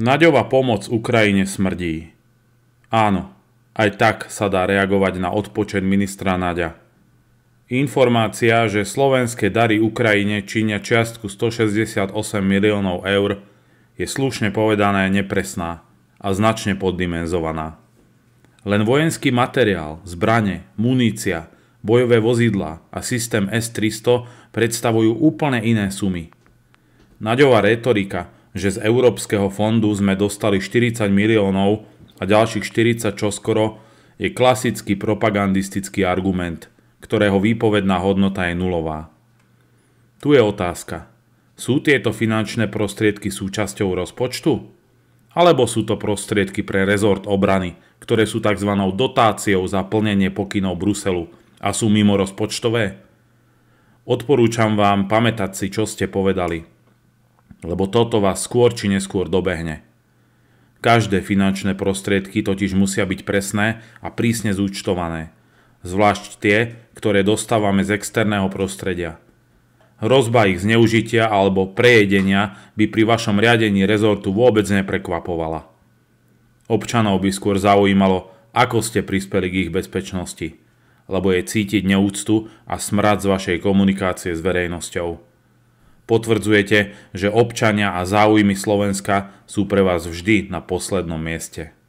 Naďová pomoc Ukrajine smrdí. Áno, aj tak sa dá reagovať na odpočet ministra Naďa. Informácia, že slovenské dary Ukrajine činia čiastku 168 miliónov eur, je slušne povedané nepresná a značne poddimenzovaná. Len vojenský materiál, zbrane, munícia, bojové vozidlá a systém S-300 predstavujú úplne iné sumy. Naďová retorika – že z Európskeho fondu sme dostali 40 miliónov a ďalších 40 čoskoro, je klasický propagandistický argument, ktorého výpovedná hodnota je nulová. Tu je otázka. Sú tieto finančné prostriedky súčasťou rozpočtu? Alebo sú to prostriedky pre rezort obrany, ktoré sú tzv. dotáciou za plnenie pokynov Bruselu a sú mimo rozpočtové? Odporúčam vám pamätať si, čo ste povedali lebo toto vás skôr či neskôr dobehne. Každé finančné prostriedky totiž musia byť presné a prísne zúčtované, zvlášť tie, ktoré dostávame z externého prostredia. Hrozba ich zneužitia alebo prejedenia by pri vašom riadení rezortu vôbec neprekvapovala. Občanov by skôr zaujímalo, ako ste prispeli k ich bezpečnosti, lebo je cítiť neúctu a smrad z vašej komunikácie s verejnosťou potvrdzujete, že občania a záujmy Slovenska sú pre vás vždy na poslednom mieste.